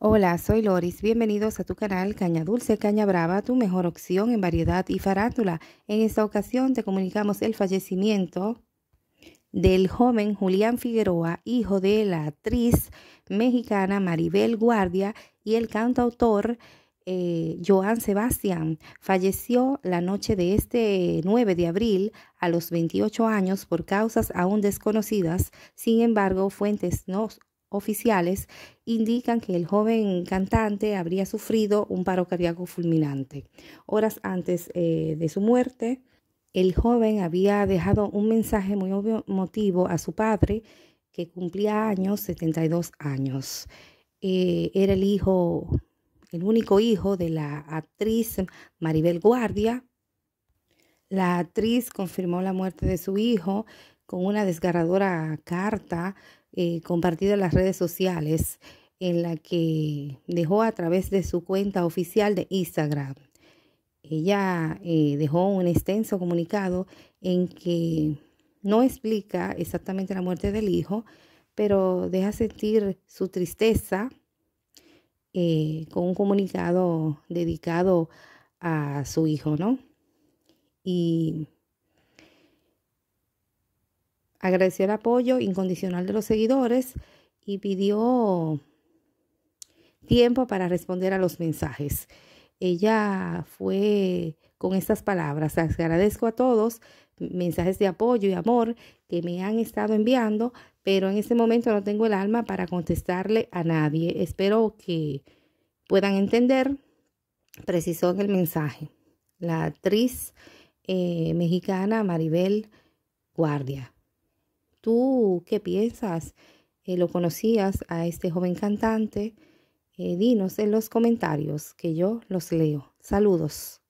Hola, soy Loris. Bienvenidos a tu canal Caña Dulce, Caña Brava, tu mejor opción en variedad y farándula. En esta ocasión te comunicamos el fallecimiento del joven Julián Figueroa, hijo de la actriz mexicana Maribel Guardia y el cantautor eh, Joan Sebastián. Falleció la noche de este 9 de abril a los 28 años por causas aún desconocidas. Sin embargo, fuentes nos oficiales indican que el joven cantante habría sufrido un paro cardíaco fulminante. Horas antes eh, de su muerte, el joven había dejado un mensaje muy emotivo a su padre, que cumplía años, 72 años. Eh, era el hijo, el único hijo de la actriz Maribel Guardia, la actriz confirmó la muerte de su hijo con una desgarradora carta eh, compartida en las redes sociales en la que dejó a través de su cuenta oficial de Instagram. Ella eh, dejó un extenso comunicado en que no explica exactamente la muerte del hijo, pero deja sentir su tristeza eh, con un comunicado dedicado a su hijo, ¿no? y agradeció el apoyo incondicional de los seguidores y pidió tiempo para responder a los mensajes. Ella fue con estas palabras, agradezco a todos mensajes de apoyo y amor que me han estado enviando, pero en este momento no tengo el alma para contestarle a nadie. Espero que puedan entender, precisó en el mensaje. La actriz eh, mexicana Maribel Guardia. ¿Tú qué piensas? Eh, ¿Lo conocías a este joven cantante? Eh, dinos en los comentarios que yo los leo. Saludos.